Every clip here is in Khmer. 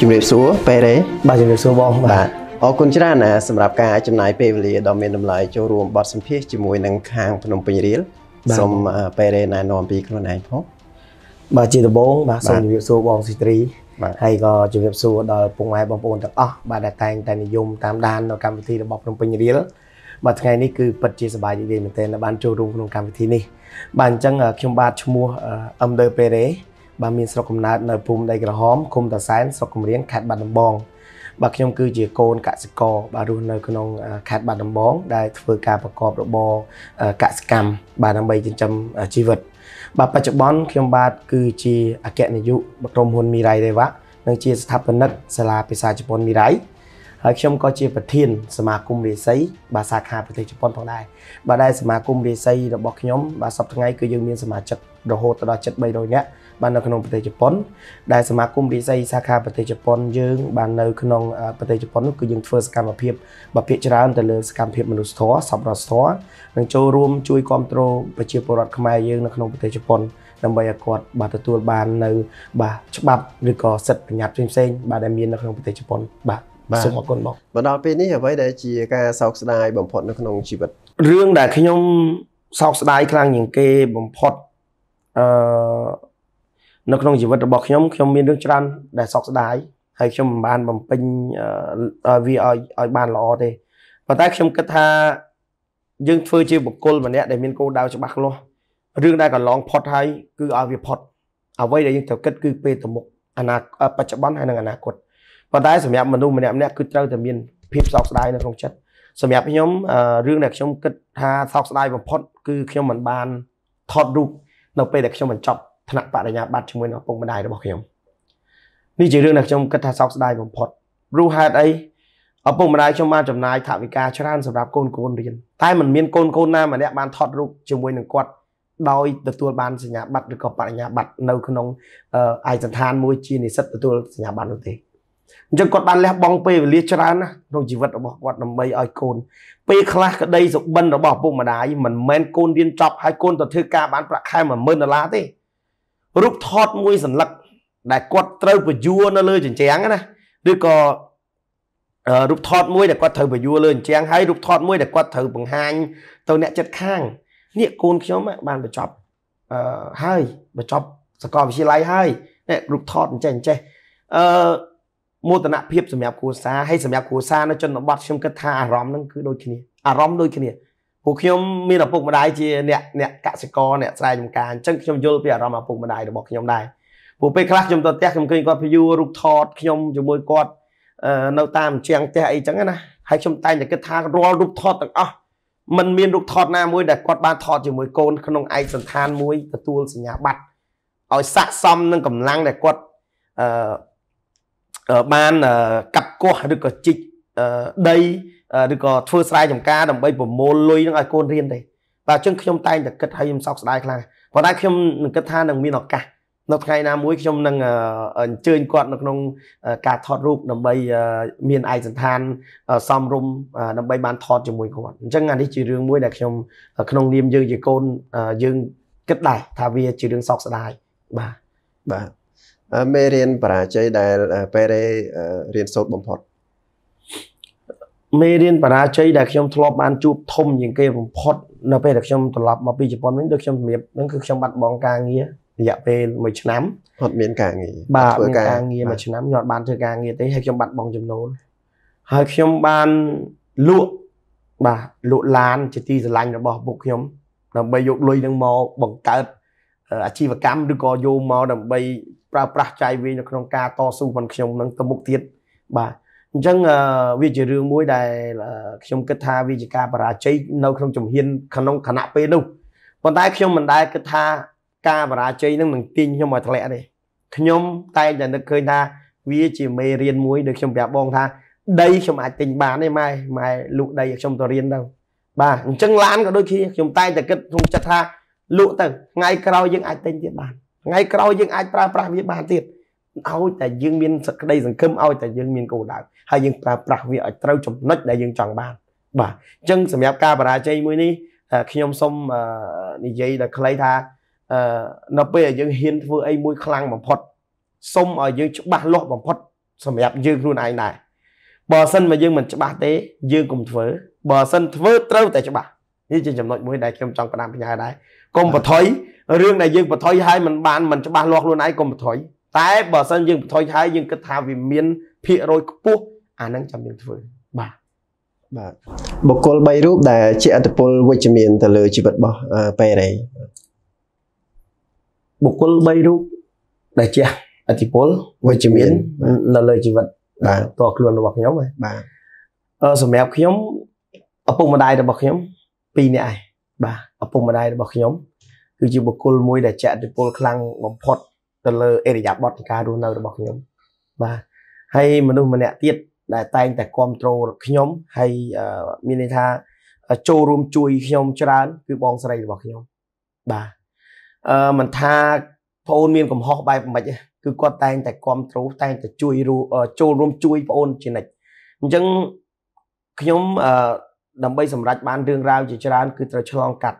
ជំរាបសួរប៉េរ៉េបាទជំរាបសួរបងបាទអរគុណច្រើនណាសម្រាប់ការចំណាយពេលវេលាដ៏មានតម្លៃចូលរួមបទសម្ភាសជាមួយនឹងខាងភ្នំពេញរៀលសូមប៉េរ៉េណែនាំពីខ្លួនឯងផងបាទជាដំបូងបាទសូមជម្រាបសួរបងស៊ីត្រីហើយក៏ជម្រាបសួរដល់ពុកម៉ែបងប្អូនទាំងអស់បាទដែលតែងតែនិយមតាមដាននៅកម្មវិធីរបស់ភ្នំពេញរៀលបាទថ្ងៃនេះគឺពិតជាសប្បាយរីករាយមែនទែនដែលបានចូលរួមក្នុងកម្មវិធីនេះបាទអញ្ចឹងខ្ញុំបាទឈ្មោះអឹមដឺប៉េរ៉េបាទមានស្រុកកំណើតនៅភូមិដីក្រហមឃុំតាសែនស្រុកកំរៀងខេត្តបាត់ដំបងបាទខ្ញុំគឺជាកូនកសិករបាទរស់នៅក្នុងខេត្តបាត់ដំបងដែលធ្វើការប្រកប របរកសិកម្មបាទដើម្បីចិញ្ចឹមជីវិត បាទបច្ចុប្បន្នខ្ញុំបាទគឺជាអគ្គនាយកក្រុមហ៊ុនមីរ៉ៃដេវ៉ានិងជាស្ថាបនិកសាលាភាសាជប៉ុនមីរ៉ៃហើយខ្ញុំក៏ជាប្រធានសមាគមរាសីបាទសាខាប្រទេសជប៉ុនផងដែរបាទដែលសមាគមរាសីរបស់ខ្ញុំបាទសប្តាហ៍ថ្ងៃគឺយើងមានសមាជិករហូតដល់ជិត300នាក់បាននៅក្នុងប្រទេសជប៉ុនដែលសមាគមរាសីសាខាប្រទេសជប៉ុនយើងបាននៅក្នុងប្រទេសជប៉ុននោះគឺយើងធ្វើសកម្មភាពបពាកច្រើនទៅលើសកម្មភាពមនុស្សធម៌សប្បុរសធម៌និងចូលរួម ជួយគ្រប់គ្រងប្រជាពលរដ្ឋខ្មែរយើងនៅក្នុងប្រទេសជប៉ុនដើម្បីឲ្យគាត់បាទទទួលបាននៅបាទច្បាប់ឬក៏សិទ្ធិបញ្ញត្តិផ្សេងៗបាទដែលមាននៅក្នុងប្រទេសជប៉ុនបាទសូមអរគុណមកមកដល់ពេលនេះអ្វីដែលជាការសោកស្ដាយបំផុត នៅក្នុងជីវិតរឿងដែលខ្ញុំសោកស្ដាយខ្លាំងជាងគេបំផុតអឺនៅក្នុងជីវិតរបស់ខ្ញុំខ្ញុំមានរឿងច្រើន ដែលសោកស្ដាយហើយខ្ញុំមិនបានបំពេញវាឲ្យឲ្យបានល្អទេប៉ុន្តែខ្ញុំគិតថាយើងធ្វើជាបុគ្គលម្នាក់ដែលមានគោលដៅច្បាស់លាស់រឿងដែលកន្លង ផុតហើយគឺឲ្យវាផុត អ្វីដែលយើងត្រូវគិតគឺពេលទៅមុខអនាគតបច្ចុប្បន្នហើយនិងអនាគតប៉ុន្តែសម្រាប់មនុស្សម្នាក់ម្នាក់គឺត្រូវតែមានភាពសោកស្ដាយនៅក្នុងចិត្តសម្រាប់ខ្ញុំរឿងដែលខ្ញុំគិតថាសោកស្ដាយបំផុតគឺខ្ញុំមិនបានថតរូបនៅពេលដែលខ្ញុំបញ្ចប់ថ្នាក់បរិញ្ញាបត្រជាមួយនឹងឪពុកម្ដាយរបស់ខ្ញុំនេះជារឿងដែលខ្ញុំគិតថាសោកស្ដាយបំផុតព្រោះហេតុអីឪពុកម្ដាយខ្ញុំបានចំណាយថវិកាច្រើនសម្រាប់កូនកូនរៀនតែមិនមានកូនកូនណាម្នាក់បានថតរូបជាមួយនឹងគាត់ដោយទទួលបានសញ្ញាបត្រឬក៏បរិញ្ញាបត្រនៅក្នុងឯកសណ្ឋានមួយជានិស្សិតទទួលសញ្ញាបត្រនោះទេអញ្ចឹងគាត់បានលះបង់ពេលវេលា ច្រើនណាស់ក្នុងជីវិតរបស់គាត់ដើម្បីឲ្យកូនពេលខ្លះក្តីសុបិនរបស់ឪពុកម្ដាយមិនមែនកូនរៀនចប់ហើយកូនទៅធ្វើការបានប្រាក់ខែ10000ដុល្លារទេរូបថតមួយសន្លឹកដែលគាត់ត្រូវបញ្យួរនៅលើជញ្ជាំងណាឬក៏រូបថតមួយដែលគាត់ត្រូវបញ្យួរលើជញ្ជាំងហើយរូបថតមួយដែលគាត់ត្រូវបង្ហាញទៅអ្នកចិត្តខាងនេះកូនខ្ញុំបានបញ្ចប់អឺហើយបញ្ចប់សាកលវិទ្យាល័យហើយនេះរូបថតអញ្ចេះអញ្ចេះអឺមោទនភាពសម្រាប់គ្រួសារហើយសម្រាប់គ្រួសារនៅជនបទខ្ញុំគិតថាអារម្មណ៍នឹងគឺដូចគ្នាអារម្មណ៍ដូចគ្នាពួកខ្ញុំមានឪពុកម្ដាយជាអ្នកអ្នកកសិករអ្នកស្រែចម្ការអញ្ចឹងខ្ញុំយល់ពីអារម្មណ៍ឪពុកម្ដាយរបស់ខ្ញុំដែរពួកពេលខ្លះខ្ញុំទៅផ្ទះខ្ញុំឃើញគាត់ view រូបថតខ្ញុំជាមួយគាត់នៅតាមជាងផ្ទះអីចឹងណាហើយខ្ញុំតែងតែគិតថារាល់រូបថតទាំងអស់มันមានរូបថតណាមួយដែលគាត់បានថតជាមួយកូនក្នុងឯកសន្តានមួយទទួលសញ្ញាបត្រឲ្យស័កសមនឹងកម្លាំងដែលគាត់អឺបានកាប់គាស់ឬក៏ជីកដីឬក៏ធ្វើស្រែចម្ការដើម្បី ប្រមូលលុយនឹងឲ្យកូនរៀនទេបាទចឹងខ្ញុំតែងតែគិតឲ្យខ្ញុំសោកស្ដាយខ្លាំងប៉ុន្តែខ្ញុំនឹងគិតថានឹងមានឱកាសនៅថ្ងៃណាមួយខ្ញុំនឹងអញ្ជើញគាត់ នៅក្នុង ការថតរូបដើម្បី មានឯកសន្តានសំរុំដើម្បីបានថតជាមួយគាត់អញ្ចឹងអានេះជារឿងមួយដែលខ្ញុំក្នុងនាមយើងជាកូនយើងគិតដែរថាវាជារឿងសោកស្ដាយបាទបាទមេរៀនបរាជ័យដែលប៉េរេរៀនសូត្របំផុតមេរៀនបរាជ័យដែលខ្ញុំធ្លាប់បានជួបធំជាងគេបំផុតនៅពេលដែលខ្ញុំត្រឡប់មកពីជប៉ុនវិញដូចខ្ញុំជំរាបនឹងគឺខ្ញុំបាត់បង់ការងាររយៈពេល1ឆ្នាំអត់មានការងារបាទធ្វើការងារ1ឆ្នាំខ្ញុំអត់បានធ្វើការងារទេហើយខ្ញុំបាត់បង់ចំណូលហើយខ្ញុំបានលក់បាទលក់ឡាន ជាទីស្រឡាញ់របស់ពួកខ្ញុំ ដើម្បីយកលុយនឹងមកបង្កើតអាជីវកម្មឬក៏យកមកដើម្បីប្រើប្រាស់ចាយវាយនៅក្នុងការតស៊ូរបស់ខ្ញុំនឹងទៅមុខទៀតបាទអញ្ចឹងវាជារឿងមួយដែលខ្ញុំគិតថាវាជាការបរាជ័យនៅក្នុងជំហានក្នុងគណៈពេលនោះប៉ុន្តែខ្ញុំមិនដែលគិតថាការបរាជ័យនឹងនឹងទាញខ្ញុំឲ្យធ្លាក់ទេខ្ញុំតែងតែនឹកឃើញថាវាជាមេរៀនមួយដែលខ្ញុំប្រាប់បងថាដីខ្ញុំអាចទិញបានទេម៉ែម៉ែលក់ដីឲ្យខ្ញុំទៅរៀនទៅបាទអញ្ចឹងឡានក៏ដូចគ្នាខ្ញុំតែងតែគិតក្នុងចិត្តថាលក់ទៅថ្ងៃក្រោយយើងអាចទិញទៀតបានថ្ងៃក្រោយយើងអាចប្រើប្រាស់វាបានទៀតឲ្យតែយើងមានសក្តីសង្ឃឹមឲ្យតែយើងមានគោលដៅហើយយើងប្រើប្រាស់វាឲ្យត្រូវចំណុចដែលយើងចង់បាន បាទអញ្ចឹងសម្រាប់ការបរាជ័យមួយនេះខ្ញុំសូមនិយាយដល់ខ្លីថានៅពេលដែលយើងហ៊ានធ្វើអីមួយខ្លាំងបំផុតសូមឲ្យយើងច្បាស់លាស់បំផុត សម្រាប់យើងខ្លួនឯងដែរបើសិនមកយើងមិនច្បាស់ទេ យើងកុំធ្វើបើសិនធ្វើត្រូវតែច្បាស់នេះជាចំណុចមួយដែលខ្ញុំចង់ផ្ដាំផ្ញើដែរកុំបថុយរឿងដែលយើងបថុយហើយមិនបានមិនច្បាស់លាស់ខ្លួនឯងកុំបថុយតែបើសិនយើងបថុយហើយយើងគិតថាវាមានភាគរយខ្ពស់អានឹងចាំយើងធ្វើបាទបាទបុគ្គល3រូបដែលជាអត្តពលវិជ្ជមានទៅលើជីវិតរបស់ប៉េរេបុគ្គល3រូបដែលជាអត្តពលវិជ្ជមាននៅលើជីវិតបាទតខ្លួនរបស់ខ្ញុំបាទអឺសម្រាប់ខ្ញុំឪពុកម្ដាយរបស់ខ្ញុំពីរនាក់ឯងបាទឪពុកម្ដាយរបស់ខ្ញុំ គឺជាបុគ្គលមួយ ដែលចាក់ឥទ្ធិពលខ្លាំងបំផុតទៅលើអេរយាបតការរស់នៅរបស់ខ្ញុំបាទហើយមនុស្សម្នាក់ទៀតដែលតែងតែគ្រប់គ្រងខ្ញុំហើយមានន័យថាចូលរួមជួយ ខ្ញុំច្រើន គឺបងស្រីរបស់ខ្ញុំបាទអឺមិនថាប្អូនមានកំហុសបែបមិនខ្មិចគឺគាត់តែងតែគ្រប់គ្រងតែងតែជួយចូលរួមជួយប្អូនជានិច្ចអញ្ចឹងខ្ញុំអឺដើម្បីសម្រេចបានរឿងរ៉ាវជាច្រើនគឺត្រូវឆ្លងកាត់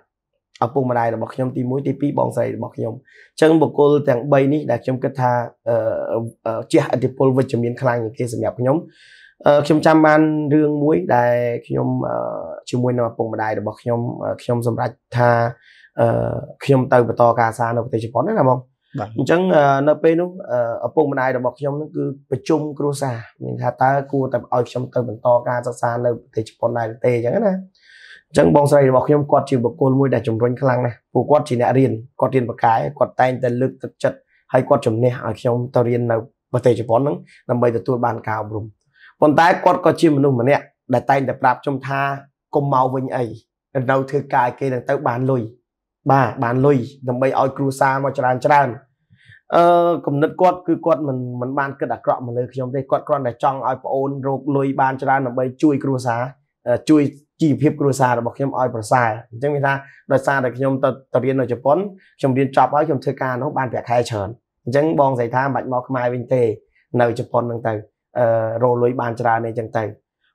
ឪពុកម្ដាយរបស់ខ្ញុំទី1ទី2បងស្រីរបស់ខ្ញុំអញ្ចឹងបុគ្គលទាំង3នេះដែលខ្ញុំគិតថាជះឥទ្ធិពលវិជ្ជមានខ្លាំងជាងគេសម្រាប់ខ្ញុំខ្ញុំចាំបានរឿងមួយដែលខ្ញុំជាមួយនឹងឪពុកម្ដាយរបស់ខ្ញុំខ្ញុំសម្រេចថាខ្ញុំទៅបន្តការសិក្សានៅប្រទេសជប៉ុនណាបងអញ្ចឹងនៅពេលនោះឪពុកម្ដាយរបស់ខ្ញុំនឹងគឺប្រជុំគ្រួសារមានថាតើគួរតែឲ្យខ្ញុំទៅបន្តការសិក្សានៅប្រទេសជប៉ុនដែរទេអញ្ចឹងណាអញ្ចឹងបងស្រីរបស់ខ្ញុំគាត់ជាបុគ្គលមួយដែលជំរុញខ្លាំងណាស់ពួកគាត់ជាអ្នករៀនគាត់រៀនបកាយគាត់តែងតែលើកទឹកចិត្តហើយគាត់ជំនះឲ្យខ្ញុំទៅរៀននៅប្រទេសជប៉ុនហ្នឹងដើម្បីទទួលបានការអប់រំប៉ុន្តែគាត់ក៏ជាមនុស្សម្នាក់ដែលតែងតែប្រាប់ខ្ញុំថាកុំមកវិញអីនៅធ្វើការគេនឹងទៅបានលុយបាទបានលុយដើម្បីឲ្យគ្រួសារមកច្រើនច្រើនអឺគំនិតគាត់គឺគាត់មិនមិនបានគិតអាក្រក់មកលើខ្ញុំទេគាត់គ្រាន់តែចង់ឲ្យប្អូនរកលុយបានច្រើនដើម្បីជួយគ្រួសារជួយជីវភាពគ្រួសាររបស់ខ្ញុំឲ្យប្រសើរអញ្ចឹងមានថាដោយសារតែខ្ញុំទៅទៅរៀននៅជប៉ុនខ្ញុំរៀនចប់ហើយខ្ញុំធ្វើការនោះបានប្រាក់ខែច្រើនអញ្ចឹងបងស្រីថាមិនបាច់មកខ្មែរវិញទេនៅជប៉ុនហ្នឹងទៅអឺរលុយបានច្រើនអីចឹងទៅ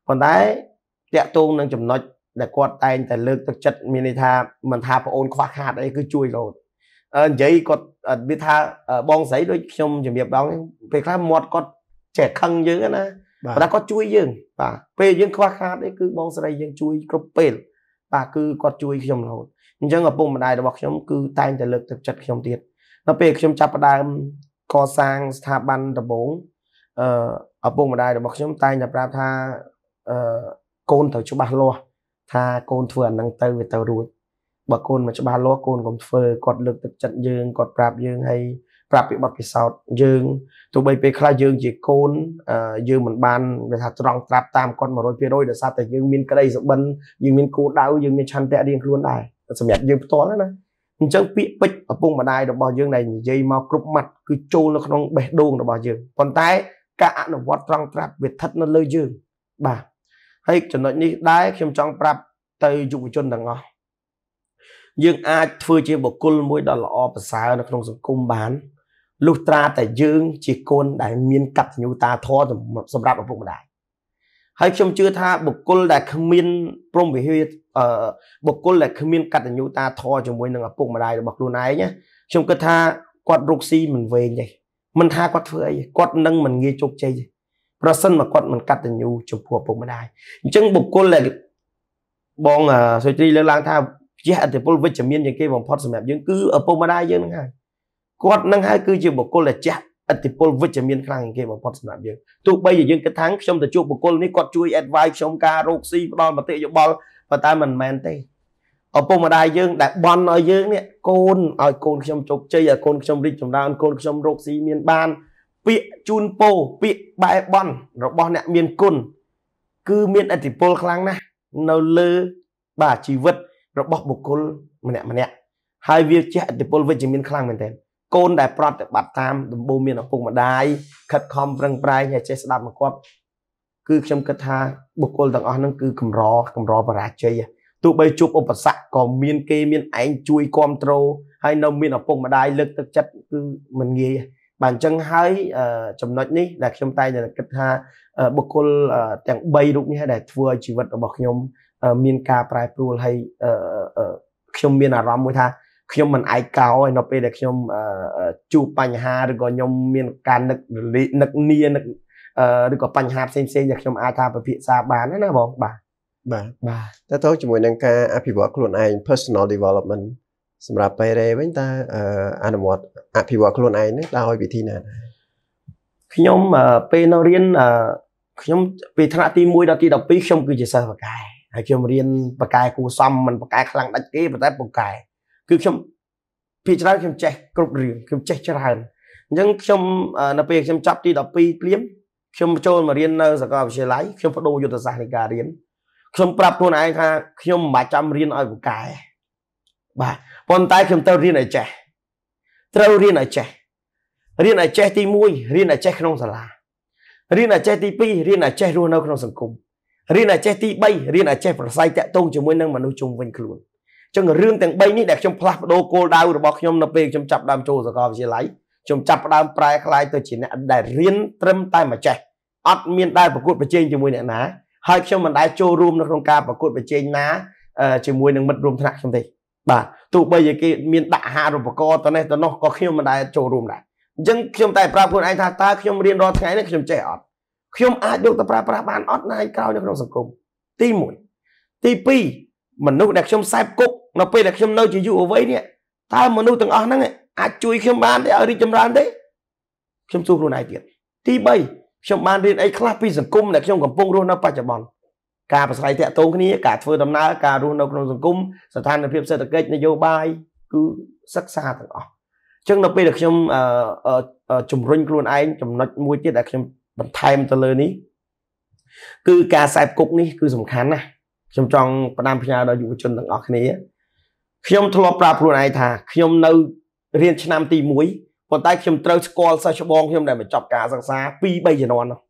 ប៉ុន្តែតាក់ទងនឹងចំណុចដែលគាត់តែងតែលើកទឹកចិត្តមានន័យថាមិនថាប្អូនខ្វះខាតអីគឺជួយរហូតអឺនិយាយគាត់វាថាបងស្រីដូចខ្ញុំជំរាបដល់ពេលខ្លះមាត់គាត់ចេះខឹងយើងណាប៉ុន្តែគាត់ជួយយើងបាទពេលយើងខ្វះខាតអីគឺបងស្រីយើងជួយគ្រប់ពេលបាទគឺគាត់ជួយខ្ញុំរហូតអញ្ចឹងឪពុកម្ដាយរបស់ខ្ញុំគឺតែងតែលើកទឹកចិត្តខ្ញុំទៀតនៅពេលខ្ញុំចាប់ផ្ដើមកសាងស្ថាប័នដំបូងអឺឪពុកម្ដាយរបស់ខ្ញុំតែងតែប្រាប់ថាអឺកូនត្រូវច្បាស់លាស់ថាកូនធ្វើអានឹងទៅវាទៅរួចបើកូនមិនច្បាស់លាស់កូនកុំធ្វើគាត់លើកទឹកចិត្តយើងគាត់ប្រាប់យើងហើយប្រាប់ពីបទពិសោធន៍យើងទោះបីពេលខ្លះយើងជាកូនយើងមិនបានវាថាត្រង់ត្រាប់តាមគាត់100%ដោយសារតែយើងមានក្តីសុបិនយើងមានគោលដៅយើងមានឆន្ទៈរៀងខ្លួនដែរសម្រាប់យើងផ្ទាល់ណាអញ្ចឹងពាក្យពេចន៍ឪពុកម្ដាយរបស់យើងដែលនិយាយមកគ្រប់ម៉ាត់គឺចូលនៅក្នុងបេះដូងរបស់យើងប៉ុន្តែការអនុវត្តត្រង់ត្រាប់វាស្ថិតនៅលើយើងបាទហើយចំណុចនេះដែរខ្ញុំចង់ប្រាប់ទៅយុវជនទាំងអស់យើងអាចធ្វើជាបុគ្គលមួយដ៏ល្អប្រសើរនៅក្នុងសង្គមបានលុះត្រាតែយើងជាកូនដែលមានកតញ្ញូតាធម៌សម្រាប់ឪពុកម្ដាយហើយខ្ញុំជឿថាបុគ្គលដែលគ្មាន ព្រមវិហារអឺបុគ្គលដែលគ្មានកតញ្ញូតាធម៌ជាមួយនឹងឪពុកម្ដាយរបស់ខ្លួនឯងខ្ញុំគិតថាគាត់ រកស៊ីមិនវែងទេមិនថាគាត់ធ្វើអីគាត់នឹងមិនងាយជោគជ័យទេប្រសិនមកគាត់មិនកតញ្ញូចំពោះឪពុកម្ដាយអញ្ចឹងបុគ្គលដែលបងសុជិរីលើកឡើងថាជាអតិពលវិជ្ជមានជាងគេបំផុតសម្រាប់យើងគឺឪពុកម្ដាយយើងនឹងហើយគាត់នឹងហើយគឺជាបុគ្គលដែលចាស់អតិពលវិជ្ជមានខ្លាំងជាងគេបំផុតសម្រាប់យើងទោះបីជាយើងគិតថាខ្ញុំទៅជួបបុគ្គលនេះគាត់ជួយ advice ខ្ញុំការរកស៊ីផ្ដល់មតិយោបល់ប៉ុន្តែមិនមែនទេឪពុកម្ដាយយើងដែលបន់ឲ្យយើងនេះកូនឲ្យកូនខ្ញុំជោគជ័យឲ្យកូនខ្ញុំរីកចម្រើនកូនខ្ញុំរកស៊ីមានបានពាក្យជូនពោពាក្យបែបន់របស់អ្នកមានគុណគឺមានឥទ្ធិពលខ្លាំងណាស់នៅលើបាទជីវិត របស់បុគ្គលម្នាក់ម្នាក់ហើយវាជះឥទ្ធិពលវិជ្ជមានខ្លាំងមែនទែនកូនដែលប្រតិបត្តិតាមដំបូន្មានឪពុកម្ដាយខិតខំប្រឹងប្រែងហើយចេះស្ដាប់មកគាត់គឺខ្ញុំគិតថាបុគ្គលទាំងអស់ហ្នឹងគឺកម្រកម្របរាជ័យទោះបីជួបឧបសគ្គក៏មានគេមានឯងជួយគ្រប់គ្រងហើយនៅមានឪពុកម្ដាយលើកទឹកចិត្តគឺមិនងាយទេបាទអញ្ចឹងហើយចំណុចនេះដែលខ្ញុំតែងតែគិតថាបុគ្គលទាំង3រូបនេះដែលធ្វើឲ្យជីវិតរបស់ខ្ញុំ មានការប្រែប្រួលហើយខ្ញុំមានអារម្មណ៍មួយថាខ្ញុំមិនឯកោហើយនៅពេលដែលខ្ញុំជួបបញ្ហាឬក៏ខ្ញុំមានការនឹកនឹកនីនឹកឬក៏បញ្ហាផ្សេងផ្សេងដែលខ្ញុំអាចថាពិភាក្សាបានណាបងបាទបាទបាទតើតើជាមួយនឹងការអភិវឌ្ឍខ្លួនឯង personal development សម្រាប់បេរេវិញតើអនុវត្តអភិវឌ្ឍខ្លួនឯងនឹងដោយវិធីណាខ្ញុំពេលនៅរៀនខ្ញុំពីថ្នាក់ទី1ដល់ទី12ខ្ញុំគឺជាសិស្សបកែហើយខ្ញុំរៀនបកែគួសមមិនបកែខ្លាំងដាច់គេប៉ុន្តែបកែគឺខ្ញុំភាគច្រើនខ្ញុំចេះគ្រប់រឿងខ្ញុំចេះច្រើនអញ្ចឹងខ្ញុំនៅពេលខ្ញុំចាប់ទី12ភ្លាមខ្ញុំចូលមករៀននៅសាកលវិទ្យាល័យខ្ញុំបដូរយុទ្ធសាស្ត្រនៃការរៀនខ្ញុំប្រាប់ខ្លួនឯងថាខ្ញុំមិនបាច់ចាំរៀនឲ្យបកែបាទប៉ុន្តែខ្ញុំទៅរៀនឲ្យចេះត្រូវរៀនឲ្យចេះរៀនឲ្យចេះទី1រៀនឲ្យចេះក្នុងសាលារៀនឲ្យចេះទី2រៀនឲ្យចេះរស់នៅក្នុងសង្គមរៀនឲ្យចេះទី3រៀនឲ្យចេះប្រស័យតាក់ទងជាមួយនឹងមនុស្សជុំវិញខ្លួនចឹងរឿងទាំង3នេះដែលខ្ញុំផ្លាស់ប្ដូរគោលដៅរបស់ខ្ញុំនៅពេលខ្ញុំចាប់ដើមចូលសាកលវិទ្យាល័យខ្ញុំចាប់ផ្ដើមប្រែក្លាយទៅជាអ្នកដែលរៀនត្រឹមតែមកចេះអត់មានដែលប្រកួតប្រជែងជាមួយអ្នកណាហើយខ្ញុំមិនដែលចូលរួមនៅក្នុងការប្រកួតប្រជែងណាជាមួយនឹងមិត្តរួមថ្នាក់ខ្ញុំទេបាទទោះបីជាគេមានដាក់អាហារូបករណ៍ទៅនេះទៅនោះក៏ខ្ញុំមិនដែលចូលរួមដែរអញ្ចឹងខ្ញុំតែប្រាប់ខ្លួនឯងថាតើខ្ញុំរៀនរាល់ថ្ងៃនេះខ្ញុំចេះអត់ខ្ញុំអាចយកទៅប្រើប្រាស់បានអត់ណាយក្រោយនៅក្នុងសង្គមទី1ទី2មនុស្សដែលខ្ញុំសែបគុកនៅពេលដែលខ្ញុំនៅជាយុវវ័យនេះតើមនុស្សទាំងអស់ហ្នឹងអាចជួយខ្ញុំបានទេឲ្យរីកចម្រើនទេខ្ញុំសួរខ្លួនឯងទៀតទី3ខ្ញុំបានរៀនអីខ្លះពីសង្គមដែលខ្ញុំកំពុងរស់នៅបច្ចុប្បន្នការប្រស្រ័យតាក់ទងគ្នាការធ្វើដំណើរការរស់នៅក្នុងសង្គមស្ថានភាពសេដ្ឋកិច្ចនយោបាយគឺសិក្សាទាំងអស់អញ្ចឹងនៅពេលដែលខ្ញុំជំរុញខ្លួនឯងចំណុចមួយទៀតដែលខ្ញុំបន្ថែមទៅលើនេះគឺការសែបគុកនេះគឺសំខាន់ណាស់ខ្ញុំចង់ផ្ដាំផ្ញើដល់យុវជនទាំងអស់គ្នាខ្ញុំធ្លាប់ប្រាប់ខ្លួនឯងថា ខ្ញុំនៅរៀនឆ្នាំទី1ប៉ុន្តែខ្ញុំត្រូវស្គាល់សិស្សច្បងខ្ញុំដែលបញ្ចប់ការសិក្សា2 3ជំនាន់នោះ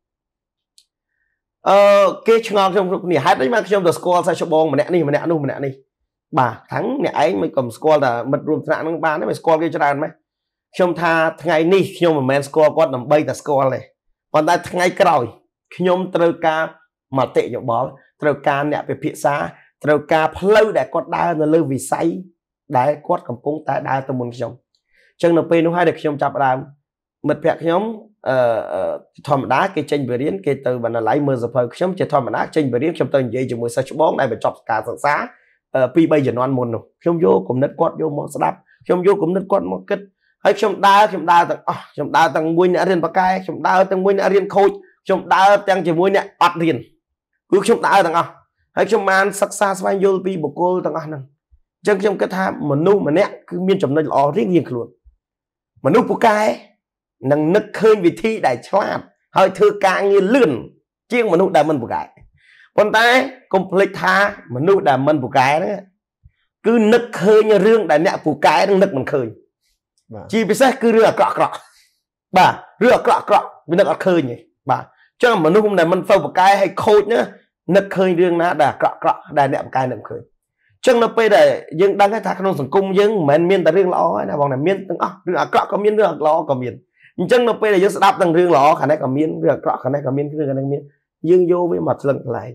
អឺគេឆ្ងល់ខ្ញុំគ្រប់គ្នាហេតុអីបានខ្ញុំទៅស្គាល់សាច់ច្បងម្នាក់នេះម្នាក់នោះម្នាក់នេះបាទខាងអ្នកឯងមិនក៏ស្គាល់តែមិត្តរួមថ្នាក់នឹងបានទេមិនស្គាល់គេច្រើនម៉េះខ្ញុំថាថ្ងៃនេះខ្ញុំមិនមែនស្គាល់គាត់ដើម្បីតែស្គាល់ទេប៉ុន្តែថ្ងៃក្រោយខ្ញុំត្រូវការមតិយោបល់ត្រូវការ អ្នកពិភាក្សាត្រូវការផ្លូវដែលគាត់ដើរនៅលើវិស័យដែលគាត់កំពុងតែដើរទៅមុនខ្ញុំអញ្ចឹងនៅពេលនោះហើយដែលខ្ញុំចាប់ដើមមិត្តភក្តិខ្ញុំអឺធម្មតាគេចេញបរិញ្ញាគេទៅបណ្ណាល័យមើលសភៅខ្ញុំជាធម្មតាចេញបរិញ្ញាខ្ញុំទៅនិយាយជាមួយសិស្សច្បងដែលបញ្ចប់ការសិក្សា2 3ជំនាន់មុននោះខ្ញុំយកគំនិតគាត់យកមកស្ដាប់ខ្ញុំយកគំនិតគាត់មកគិតហើយខ្ញុំដើរខ្ញុំដើរទាំងអស់ខ្ញុំដើរទាំងមួយអ្នករៀនបកែខ្ញុំដើរទាំងមួយអ្នករៀនខូចខ្ញុំដើរទាំងជាមួយអ្នកអត់រៀនគឺខ្ញុំដើរទាំងអស់ហើយខ្ញុំបានសិក្សាស្វែងយល់ពីបុគ្គលទាំងអស់ហ្នឹងអញ្ចឹងខ្ញុំគិតថាមនុស្សម្នាក់គឺមានចំណុចល្អរៀងៗខ្លួនមនុស្សពូកែនឹងនឹកឃើញវិធីដែលឆ្លាតហើយធ្វើការងារលឿនជាងមនុស្សដែលមិនពូកែប៉ុន្តែកុំភ្លេចថាមនុស្សដែលមិនពូកែហ្នឹងគឺនឹកឃើញរឿងដែលអ្នកពូកែនឹងនឹកមិនឃើញជាពិសេសគឺរឿងអាក្រក់ក្រក់បាទរឿងអាក្រក់ក្រក់វានឹកអត់ឃើញទេបាទចឹងមនុស្សដែលមិនសូវពូកែហើយខូចណានឹកឃើញរឿងណាដែលអាក្រក់ក្រក់ដែលអ្នកពូកែនឹកមិនឃើញចឹងនៅពេលដែលយើងដឹងថាក្នុងសង្គមយើងមិនមែនមានតែរឿងល្អទេណាបងណាមានទាំងអស់រឿងអាក្រក់ក៏មានរឿងល្អក៏មានអញ្ចឹងនៅពេលដែលយើងស្ដាប់ទាំងរឿងល្អខាងនេះក៏មានរឿងអាក្រក់ខាងនេះក៏មានរឿងខាងនេះមានយើងយកវាមកស្លឹងថ្លែង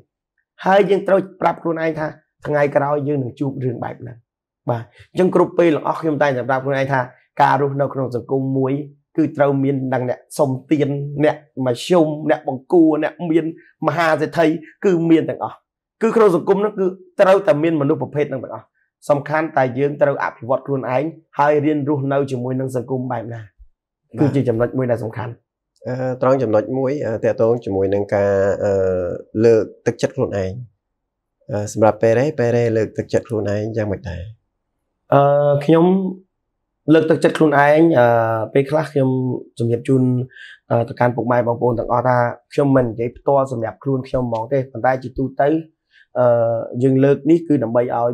ហើយយើងត្រូវប្រាប់ខ្លួនឯងថាថ្ងៃក្រោយយើងនឹងជួបរឿងបែបហ្នឹងបាទអញ្ចឹងគ្រប់ពេលទាំងអស់ខ្ញុំតែងតែប្រាប់ខ្លួនឯងថាការរស់នៅក្នុងសង្គមមួយគឺត្រូវមានដល់អ្នកសុំទានអ្នកមជ្ឈុំអ្នកបង្គួរអ្នកមានមហាសេដ្ឋីគឺមានទាំងអស់គឺក្នុងសង្គមនោះគឺត្រូវតែមានមនុស្សប្រភេទហ្នឹងទាំងអស់សំខាន់តែយើងត្រូវអភិវឌ្ឍខ្លួនឯងហើយរៀនរស់នៅជាមួយនឹងសង្គមបែបណាគឺជាចំណុចមួយដែលសំខាន់ត្រង់ចំណុចមួយតកតងជាមួយនឹងការលើកទឹកចិត្តខ្លួនឯងសម្រាប់ពេរេពេរេលើកទឹកចិត្តខ្លួនឯងយ៉ាងម៉េចដែរអឺខ្ញុំលើកទឹកចិត្តខ្លួនឯងអឺពេលខ្លះខ្ញុំជំរាបជូនទៅកាន់ពុកម៉ែបងប្អូនទាំងអស់ថាខ្ញុំមិននិយាយផ្ទាល់សម្រាប់ខ្លួនខ្ញុំហ្មងទេប៉ុន្តែជាទូទៅអឺយើងលើកនេះគឺដើម្បីឲ្យ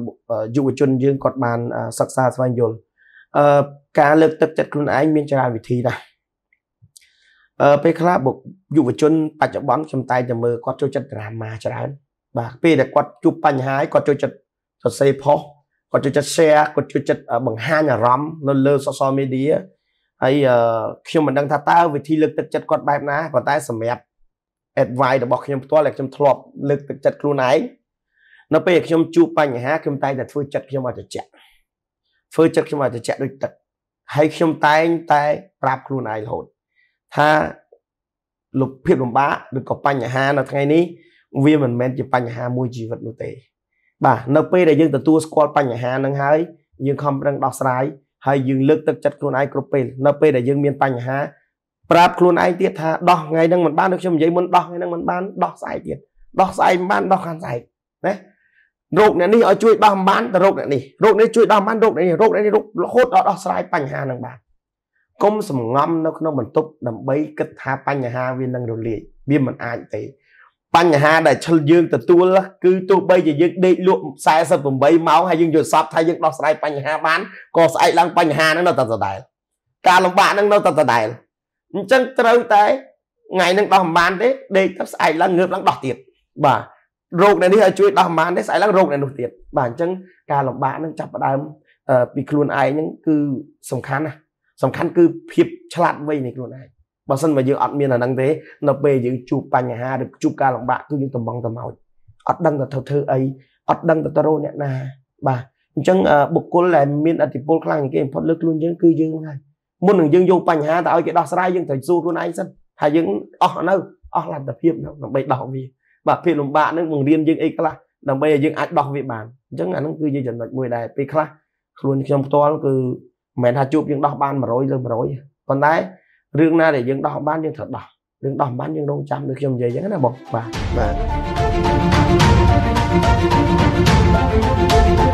យុវជនយើងគាត់បានសិក្សាស្វែងយល់អឺការលើកទឹកចិត្តខ្លួនឯងមានច្រើនវិធីដែរអឺពេលខ្លះបុកយុវជនបច្ចុប្បន្នខ្ញុំតែតែមើលគាត់ចូលចិត្តដ្រាម៉ាច្រើនបាទពេលដែលគាត់ជួបបញ្ហាគាត់ចូលចិត្តសរសេរផុសគាត់ចូលចិត្ត share គាត់ចូលចិត្តបង្ហាញអារម្មណ៍នៅលើ social media ហើយខ្ញុំមិនដឹងថាតើវិធីលើកទឹកចិត្តគាត់បែបណាប៉ុន្តែសម្រាប់ advice របស់ខ្ញុំផ្ទាល់ដែលខ្ញុំធ្លាប់លើកទឹកចិត្តខ្លួនឯងនៅ ពេលខ្ញុំជួបបញ្ហា ខ្ញុំតែងតែធ្វើចិត្តខ្ញុំឲ្យត្រជាក់ធ្វើចិត្តខ្ញុំឲ្យត្រជាក់ដូចទឹកហើយខ្ញុំតែងតែប្រាប់ខ្លួនឯងរហូតថាលំភាពលំបាកឬក៏បញ្ហានៅថ្ងៃនេះវាមិនមែនជាបញ្ហាមួយជីវិតនោះទេបាទនៅពេលដែលយើងទទួលស្គាល់បញ្ហានឹងហើយយើងខំប្រឹងដោះស្រាយហើយយើងលើកទឹកចិត្តខ្លួនឯងគ្រប់ពេលនៅពេលដែលយើងមាន បញ្ហាប្រាប់ខ្លួនឯងទៀតថាដោះថ្ងៃហ្នឹងមិនបានដូចខ្ញុំនិយាយមុនដោះថ្ងៃហ្នឹងមិនបានដោះស្អែកទៀតដោះស្អែកមិនបានដោះខាងស្អែកណារោគអ្នកនេះឲ្យជួយដោះបានទៅរោគអ្នកនេះរោគនេះជួយដោះបានរោគអ្នកនេះរោគអ្នកនេះរោគរហូតដល់ដោះស្រាយបញ្ហានឹងបានកុំសំងំនៅក្នុងបន្ទប់ដើម្បីគិតថាបញ្ហាវានឹងរលាយវាមិនអាចទេ បញ្ហាដែលឆ្លយើងទទួល គឺទោះបីជាយើងដេកលក់48ម៉ោងហើយយើងយល់សពថាយើងដោះស្រាយបញ្ហាបានក៏ស្អែកឡើងបញ្ហាហ្នឹងនៅតែដដែលការលំបាកហ្នឹងនៅតែដដែលអញ្ចឹងត្រូវតែថ្ងៃហ្នឹងដោះមិនបានទេដេកទៅស្អែកឡើងងើបឡើងដោះទៀតបាទរោគនៅនេះឲ្យជួយដោះបានទេស្អែកឡើងរោគនៅនោះទៀតបាទអញ្ចឹងការលំបាកនឹងចាប់ផ្ដើមពីខ្លួនឯងហ្នឹងគឺសំខាន់ណាសំខាន់គឺភាពឆ្លាតវៃនៃខ្លួនឯងបើសិនបើយើងអត់មានអាហ្នឹងទេនៅពេលយើងជួបបញ្ហាឬជួបការលំបាកគឺយើងតំងតមោចអត់ដឹងទៅធ្វើធ្វើអីអត់ដឹងទៅទៅរកអ្នកណាបាទអញ្ចឹងបុគ្គលដែលមានអធិបុលខ្លាំងជាងគេបំផុតលើខ្លួនយើងគឺយើងហើយមុននឹងយើងយកបញ្ហាទៅឲ្យគេដោះស្រាយយើងត្រូវសួរខ្លួនឯងសិនថាយើងអស់នៅអស់លទ្ធភាពដើម្បីដោះវាបាទភាពលំបាកហ្នឹងបង្រៀនយើងអីខ្លះដើម្បីឲ្យយើងអាចដោះវាបានអញ្ចឹងអាហ្នឹងគឺជាចំណុចមួយដែរពេលខ្លះខ្លួនខ្ញុំផ្ទាល់គឺមិនមែនថាជួបយើងដោះបាន100លើ100ប៉ុន្តែរឿងណាដែលយើងដោះបានយើងត្រូវដោះរឿងដោះបានយើងរងចាំដូចខ្ញុំនិយាយអញ្ចឹងណាបងបាទបាទ